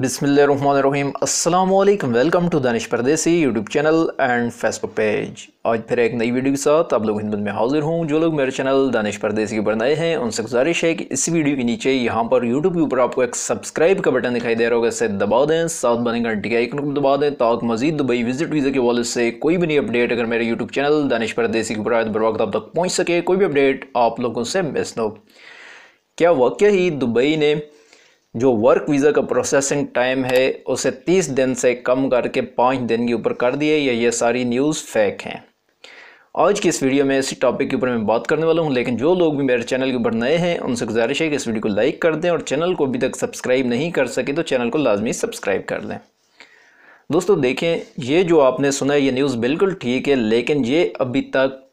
बिसमीम अल्लाम welcome to Danish Pardesi YouTube channel and Facebook page आज फिर एक नई वीडियो के साथ आप लोग हिंदमत में हाजिर हूँ जो लोग मेरे चैनल दानिश परदेसी के ऊपर नए हैं उनसे गुजारिश है कि इस वीडियो के नीचे यहाँ पर यूट्यूब के ऊपर आपको एक सब्सक्राइब का बटन दिखाई दे रहा होगा इसे दबा दें साथ बने घंटे के आइकन को दबा दें ताकि मजीद दुबई विजिट वीज़ा के वाले से कोई भी नई अपडेट अगर मेरे यूट्यूब चैनल दानिश परदेसी के ऊपर आए तो बर वक्त आप तक पहुँच सके कोई भी अपडेट आप लोगों से मिस न हो क्या वाक्य ही दुबई ने जो वर्क वीज़ा का प्रोसेसिंग टाइम है उसे 30 दिन से कम करके पाँच दिन के ऊपर कर दिए या ये सारी न्यूज़ फेक हैं आज की इस वीडियो में इसी टॉपिक के ऊपर मैं बात करने वाला हूँ लेकिन जो लोग भी मेरे चैनल के ऊपर नए हैं उनसे गुजारिश है कि इस वीडियो को लाइक कर दें और चैनल को अभी तक सब्सक्राइब नहीं कर सके तो चैनल को लाजमी सब्सक्राइब कर लें दोस्तों देखें ये जो आपने सुना है ये न्यूज़ बिल्कुल ठीक है लेकिन ये अभी तक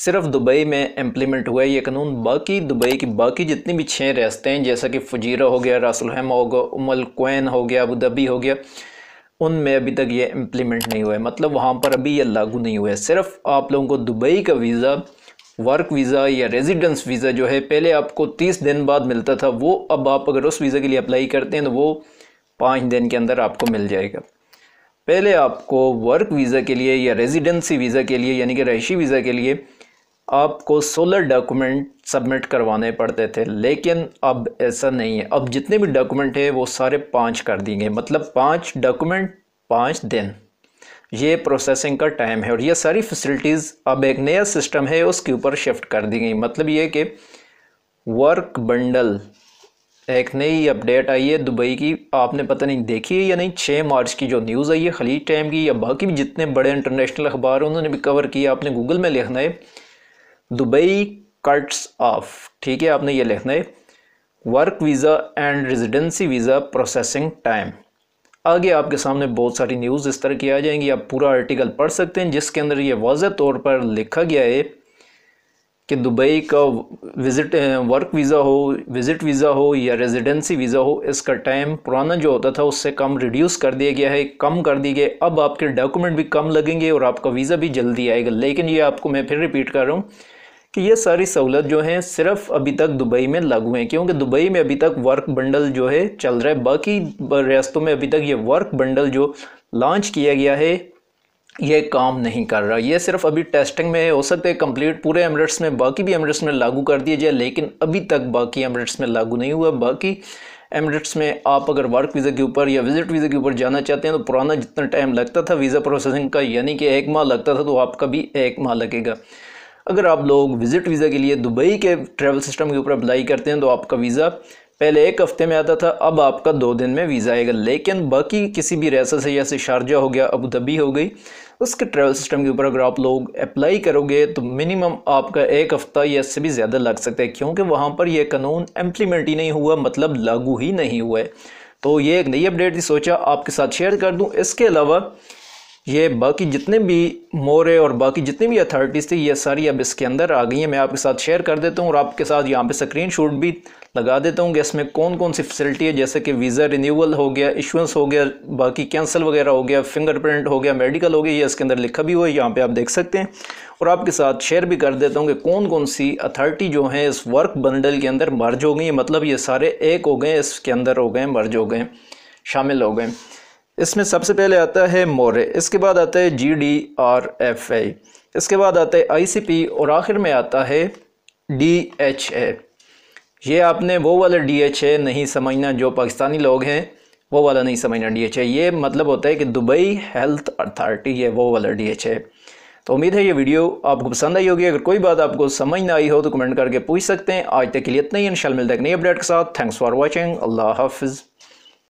सिर्फ दुबई में इम्प्लीमेंट हुआ है ये कानून बाकी दुबई की बाकी जितनी भी छः रियासतें हैं जैसा कि फजीरा हो गया हम हो गया उमल कोन हो गया अबूधाबी हो गया उनमें अभी तक ये इम्प्लीमेंट नहीं हुआ है मतलब वहाँ पर अभी ये लागू नहीं हुआ है सिर्फ आप लोगों को दुबई का वीज़ा वर्क वीज़ा या रेजिडेंस वीज़ा जो है पहले आपको तीस दिन बाद मिलता था वो अब आप अगर उस वीज़ा के लिए अप्लाई करते हैं तो वो पाँच दिन के अंदर आपको मिल जाएगा पहले आपको वर्क वीज़ा के लिए या रेजिडेंसी वीज़ा के लिए यानी कि रहायशी वीज़ा के लिए आपको सोलर डॉक्यूमेंट सबमिट करवाने पड़ते थे लेकिन अब ऐसा नहीं है अब जितने भी डॉक्यूमेंट है वो सारे पाँच कर दिए मतलब पाँच डॉक्यूमेंट पाँच दिन ये प्रोसेसिंग का टाइम है और ये सारी फैसिलिटीज़ अब एक नया सिस्टम है उसके ऊपर शिफ्ट कर दी गई मतलब ये कि वर्क बंडल एक नई अपडेट आई है दुबई की आपने पता नहीं देखी है या नहीं छः मार्च की जो न्यूज़ आई है खलीज टाइम की या बाकी भी जितने बड़े इंटरनेशनल अखबार उन्होंने भी कवर किया आपने गूगल में लिखना है दुबई कट्स ऑफ ठीक है आपने ये लिखना है work visa and residency visa processing time आगे आपके सामने बहुत सारी न्यूज़ इस तरह की आ जाएंगी आप पूरा आर्टिकल पढ़ सकते हैं जिसके अंदर ये वाज तौर पर लिखा गया है कि दुबई का विज़िट वर्क वीज़ा हो विज़िट वीज़ा हो या रेजिडेंसी वीज़ा हो इसका टाइम पुराना जो होता था उससे कम रिड्यूस कर दिया गया है कम कर दिए गए अब आपके डॉक्यूमेंट भी कम लगेंगे और आपका वीज़ा भी जल्दी आएगा लेकिन ये आपको मैं फिर रिपीट कर रहा हूँ कि ये सारी सहूलत जो हैं सिर्फ अभी तक दुबई में लागू हैं क्योंकि दुबई में अभी तक वर्क बंडल जो है चल रहा है बाकी रियासतों में अभी तक ये वर्क बंडल जो लॉन्च किया गया है ये काम नहीं कर रहा ये सिर्फ अभी टेस्टिंग में हो सकता है कंप्लीट पूरे एमरेट्स में बाकी भी एमरेट्स में लागू कर दिया जाए लेकिन अभी तक बाकी एमरेट्स में लागू नहीं हुआ बाकी एमरेट्स में आप अगर वर्क वीज़ा के ऊपर या विज़िट वीज़ा के ऊपर जाना चाहते हैं तो पुराना जितना टाइम लगता था वीज़ा प्रोसेसिंग का यानी कि एक माह लगता था तो आपका भी एक माह लगेगा अगर आप लोग विज़िट वीज़ा के लिए दुबई के ट्रैवल सिस्टम के ऊपर अप्लाई करते हैं तो आपका वीज़ा पहले एक हफ़्ते में आता था अब आपका दो दिन में वीज़ा आएगा लेकिन बाकी किसी भी रियासत से जैसे शारजा हो गया अबू धाबी हो गई उसके ट्रैवल सिस्टम के ऊपर अगर आप लोग अप्लाई करोगे तो मिनिमम आपका एक हफ़्ता या इससे भी ज़्यादा लग सकता है क्योंकि वहाँ पर यह कानून इम्प्लीमेंट ही नहीं हुआ मतलब लागू ही नहीं हुआ है तो ये एक नई अपडेट थी सोचा आपके साथ शेयर कर दूँ इसके अलावा ये बाकी जितने भी मोरे और बाकी जितनी भी अथॉरिटीज़ थी ये सारी अब इसके अंदर आ गई हैं मैं आपके साथ शेयर कर देता हूँ और आपके साथ यहाँ पे स्क्रीन शॉट भी लगा देता हूँ कि इसमें कौन कौन सी फैसिलिटी है जैसे कि वीज़ा रिन्यूअल हो गया इशुंस हो गया बाकी कैंसिल वगैरह हो गया फिंगरप्रिंट हो गया मेडिकल हो गया ये इसके अंदर लिखा भी हुआ है यहाँ पर आप देख सकते हैं और आपके साथ शेयर भी कर देता हूँ कि कौन कौन सी अथॉरिटी जो है इस वर्क बंडल के अंदर मर्ज हो गई मतलब ये सारे एक हो गए इसके अंदर हो गए मर्ज हो गए शामिल हो गए इसमें सबसे पहले आता है मोरे इसके बाद आता है G D R F I इसके बाद आता है आई सी पी और आखिर में आता है डी एच ए ये आपने वो वाला डी एच ए नहीं समझना जो पाकिस्तानी लोग हैं वो वाला नहीं समझना डी एच ए ये मतलब होता है कि दुबई हेल्थ अथॉरिटी है वो वाला डी एच ए तो उम्मीद है ये वीडियो आपको पसंद आई होगी अगर कोई बात आपको समझ ना आई हो तो कमेंट करके पूछ सकते हैं आज तक के लिए इतना ही इन मिलता है नई अपडेट के साथ थैंक्स फॉर वॉचिंग अल्लाह हाफिज़